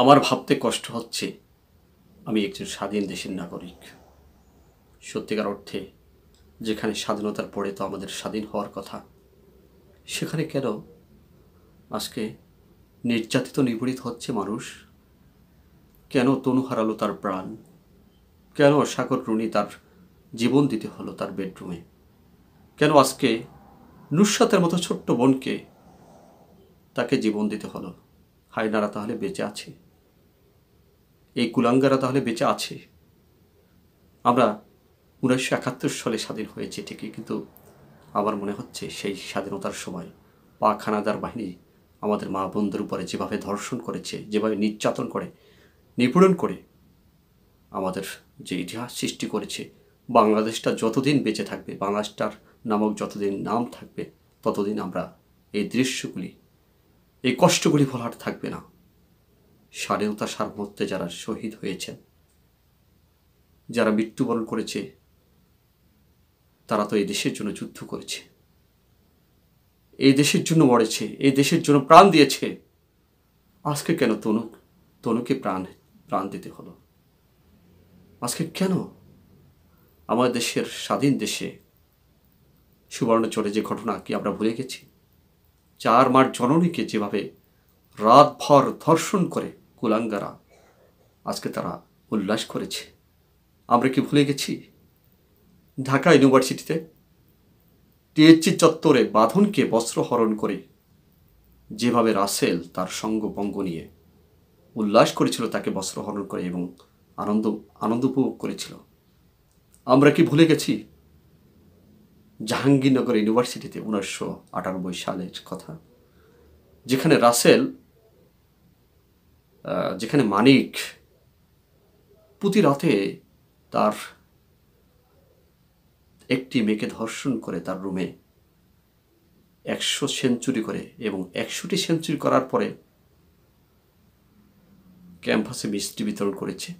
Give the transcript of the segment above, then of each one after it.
আমার ভাবতে কষ্ট হচ্ছে আমি একজন স্বাধীন দেশের নাগরিক সত্যিকার অর্থে যেখানে স্বাধীনতার পরে তো আমাদের স্বাধীন হওয়ার কথা সেখানে কেন আজকে নির্যাতিত নিপীড়িত হচ্ছে মানুষ কেন তনু হারালো তার প্রাণ কেন সাগর রুণী তার জীবন দিতে হলো তার বেডরুমে কেন আজকে নুসাতের মতো ছোট্ট বোনকে তাকে জীবন দিতে হলো হায়নারা তাহলে বেঁচে আছে এই কুলাঙ্গারা তাহলে বেঁচে আছে আমরা উনিশশো একাত্তর সালে স্বাধীন হয়েছে ঠিকই কিন্তু আমার মনে হচ্ছে সেই স্বাধীনতার সময় পাখানাদার বাহিনী আমাদের মা বন্ধুর উপরে যেভাবে ধর্ষণ করেছে যেভাবে নির্যাতন করে নিপীড়ন করে আমাদের যে ইতিহাস সৃষ্টি করেছে বাংলাদেশটা যতদিন বেঁচে থাকবে বাংলাদেশটার নামক যতদিন নাম থাকবে ততদিন আমরা এই দৃশ্যগুলি এই কষ্টগুলি ভোলার থাকবে না স্বাধীনতা সার্বভৌমত্বে যারা শহীদ হয়েছেন যারা মৃত্যুবরণ করেছে তারা তো এই দেশের জন্য যুদ্ধ করেছে এই দেশের জন্য মরেছে এই দেশের জন্য প্রাণ দিয়েছে আজকে কেন তনু তনুকে প্রাণ প্রাণ দিতে হলো আজকে কেন আমাদের দেশের স্বাধীন দেশে সুবর্ণচরে যে ঘটনা কি আমরা ভুলে গেছি চার মার জননীকে যেভাবে রাতভর ধর্ষণ করে কুলাঙ্গারা আজকে তারা উল্লাস করেছে আমরা কি ভুলে গেছি ঢাকা ইউনিভার্সিটিতে টিএচসি চত্বরে বাঁধনকে বস্ত্রহরণ করে যেভাবে রাসেল তার সঙ্গভঙ্গ নিয়ে উল্লাস করেছিল তাকে বস্ত্রহরণ করে এবং আনন্দ আনন্দ উপভোগ করেছিল আমরা কি ভুলে গেছি জাহাঙ্গীরনগর ইউনিভার্সিটিতে উনিশশো আটানব্বই সালের কথা যেখানে রাসেল যেখানে মানিক প্রতি রাতে তার একটি মেয়েকে ধর্ষণ করে তার রুমে একশো সেঞ্চুরি করে এবং একশোটি সেঞ্চুরি করার পরে ক্যাম্পাসে মিষ্টি বিতরণ করেছে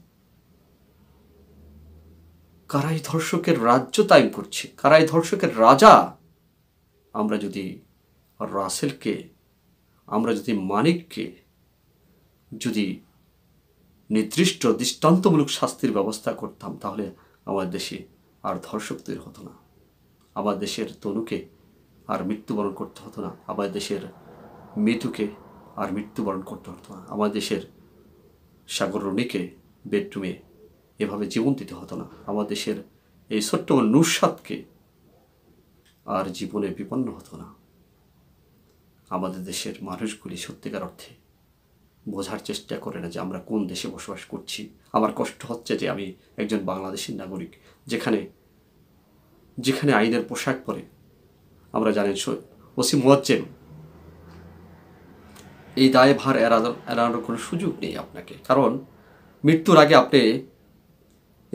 কারাই ধর্ষকের রাজ্য তাই করছে কারাই ধর্ষকের রাজা আমরা যদি রাসেলকে আমরা যদি মানিককে যদি নির্দিষ্ট দৃষ্টান্তমূলক শাস্তির ব্যবস্থা করতাম তাহলে আমার দেশে আর ধর্ষক তৈরি হতো না আমার দেশের তনুকে আর মৃত্যুবরণ করতে হতো না আমার দেশের মৃতুকে আর মৃত্যুবরণ করতে হতো না আমার দেশের সাগররণীকে বেডরুমে এভাবে জীবন দিতে হতো না আমার দেশের এই ছোট্ট নুরসাদকে আর জীবনে বিপন্ন হতো না আমাদের দেশের মানুষগুলি সত্যিকার অর্থে বোঝার চেষ্টা করে না যে আমরা কোন দেশে বসবাস করছি আমার কষ্ট হচ্ছে যে আমি একজন বাংলাদেশের নাগরিক যেখানে যেখানে আইনের পোশাক পরে আমরা জানেন ওসি মোয়াজ্জেম এই দায় ভার এড়ানোর কোনো সুযোগ নেই আপনাকে কারণ মৃত্যুর আগে আপনি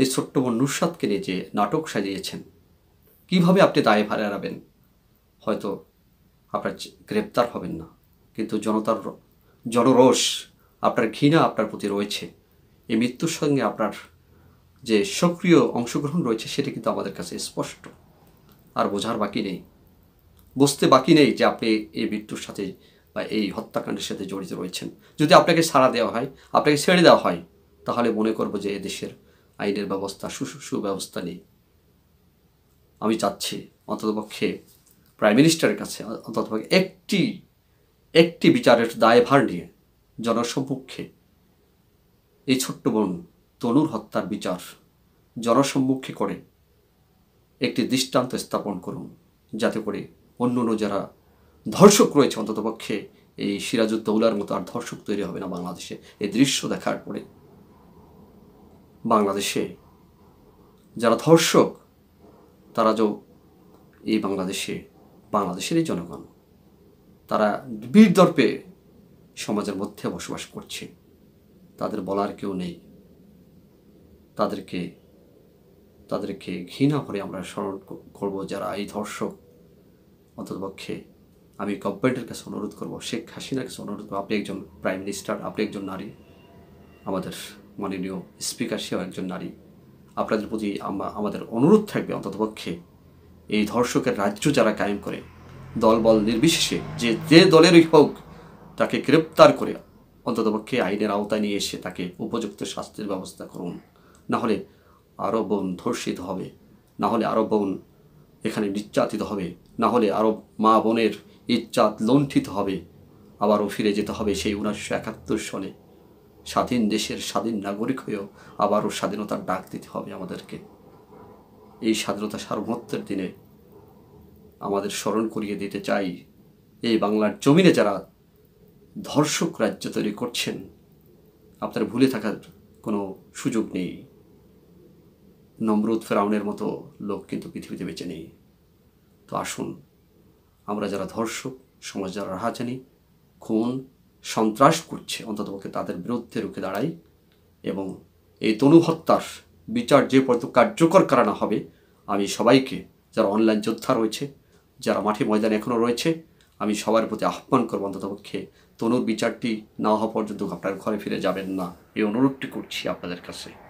এই ছোট্ট বোন নুসাদকে নিয়ে যে নাটক সাজিয়েছেন কিভাবে আপনি ভার এড়াবেন হয়তো আপনার গ্রেপ্তার হবেন না কিন্তু জনতার জড়রস আপনার ঘৃণা আপনার প্রতি রয়েছে এই মৃত্যুর সঙ্গে আপনার যে সক্রিয় অংশগ্রহণ রয়েছে সেটা কিন্তু আমাদের কাছে স্পষ্ট আর বোঝার বাকি নেই বুঝতে বাকি নেই যে আপনি এই মৃত্যুর সাথে বা এই হত্যাকাণ্ডের সাথে জড়িত রয়েছেন যদি আপনাকে সাড়া দেওয়া হয় আপনাকে ছেড়ে দেওয়া হয় তাহলে মনে করব যে এদেশের আইনের ব্যবস্থা সু সুব্যবস্থা নেই আমি চাচ্ছি অন্ততপক্ষে প্রাইম মিনিস্টারের কাছে অন্ততপক্ষে একটি একটি বিচারের দায়ভার নিয়ে জনসম্মুখে এই ছোট্ট বোন তনুর হত্যার বিচার জনসম্মুখে করে একটি দৃষ্টান্ত স্থাপন করুন যাতে করে অন্য অন্য যারা ধর্ষক রয়েছে অন্ততপক্ষে এই সিরাজউদ্দৌলার মতো আর ধর্ষক তৈরি হবে না বাংলাদেশে এই দৃশ্য দেখার পরে বাংলাদেশে যারা ধর্ষক তারা যে এই বাংলাদেশে বাংলাদেশেরই জনগণ তারা বীর দর্পে সমাজের মধ্যে বসবাস করছে তাদের বলার কেউ নেই তাদেরকে তাদেরকে ঘৃণা করে আমরা স্মরণ করব যারা এই ধর্ষক অন্ততপক্ষে আমি গভর্নমেন্টের কাছে অনুরোধ করব শেখ হাসিনার কাছে অনুরোধ করবো আপনি একজন প্রাইম মিনিস্টার আপনি একজন নারী আমাদের মাননীয় স্পিকার সেও একজন নারী আপনাদের প্রতি আমাদের অনুরোধ থাকবে অন্ততপক্ষে এই ধর্ষকের রাজ্য যারা কায়েম করে দলবল নির্বিশেষে যে যে দলেরই হোক তাকে গ্রেপ্তার করে অন্ততপক্ষে আইনের আওতায় নিয়ে এসে তাকে উপযুক্ত শাস্তির ব্যবস্থা করুন নাহলে আরও বোন ধর্ষিত হবে নাহলে আরও বোন এখানে নির্যাতিত হবে নাহলে আরও মা বোনের ইচ্ছাত লণ্ঠিত হবে আবারও ফিরে যেতে হবে সেই উনিশশো একাত্তর সালে স্বাধীন দেশের স্বাধীন নাগরিক হয়েও আবারও স্বাধীনতার ডাক দিতে হবে আমাদেরকে এই স্বাধীনতা সার্বত্বের দিনে আমাদের স্মরণ করিয়ে দিতে চাই এই বাংলার জমিনে যারা ধর্ষক রাজ্য তৈরি করছেন আপনার ভুলে থাকার কোনো সুযোগ নেই নম্রত ফেরাউনের মতো লোক কিন্তু পৃথিবীতে বেঁচে নেই তো আসুন আমরা যারা ধর্ষক সমাজ যারা রাহাজানি খুন সন্ত্রাস করছে অন্ততপক্ষে তাদের বিরুদ্ধে রুখে দাঁড়াই এবং এই তনু হত্যার বিচার যে পর্যন্ত কার্যকর করা হবে আমি সবাইকে যারা অনলাইন যোদ্ধা রয়েছে যারা মাঠে ময়দানে এখনও রয়েছে আমি সবার প্রতি আহ্বান করবো অন্ততপক্ষে তনুর বিচারটি না হওয়া পর্যন্ত আপনার ঘরে ফিরে যাবেন না এই অনুরোধটি করছি আপনাদের কাছে